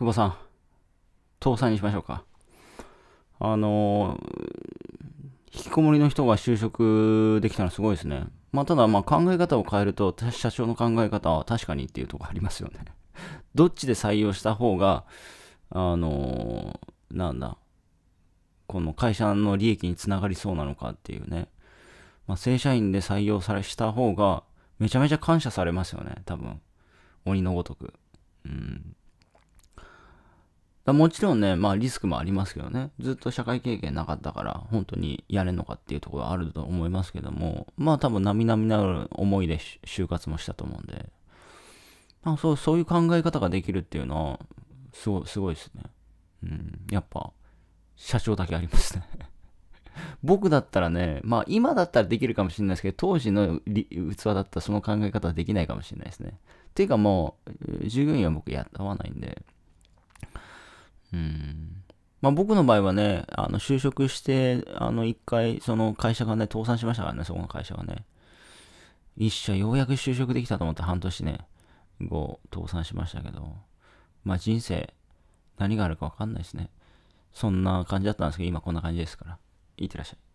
久保さん、倒産にしましょうか。あのー、引きこもりの人が就職できたのすごいですね。まあ、ただ、まあ、考え方を変えると、社長の考え方は確かにっていうとこありますよね。どっちで採用した方が、あのー、なんだ、この会社の利益につながりそうなのかっていうね。まあ、正社員で採用されした方が、めちゃめちゃ感謝されますよね、多分。鬼のごとく。うん。もちろんね、まあリスクもありますけどね、ずっと社会経験なかったから、本当にやれんのかっていうところはあると思いますけども、まあ多分並々なる思いで就活もしたと思うんで、まあそう、そういう考え方ができるっていうのは、すごい、すごいですね。うん、やっぱ、社長だけありますね 僕だったらね、まあ今だったらできるかもしれないですけど、当時の器だったらその考え方はできないかもしれないですね。っていうかもう、従業員は僕やわないんで、うんまあ、僕の場合はね、あの就職して、あの一回、その会社がね、倒産しましたからね、そこの会社がね。一社ようやく就職できたと思って半年ね、後、倒産しましたけど、まあ人生、何があるかわかんないですね。そんな感じだったんですけど、今こんな感じですから。いってらっしゃい。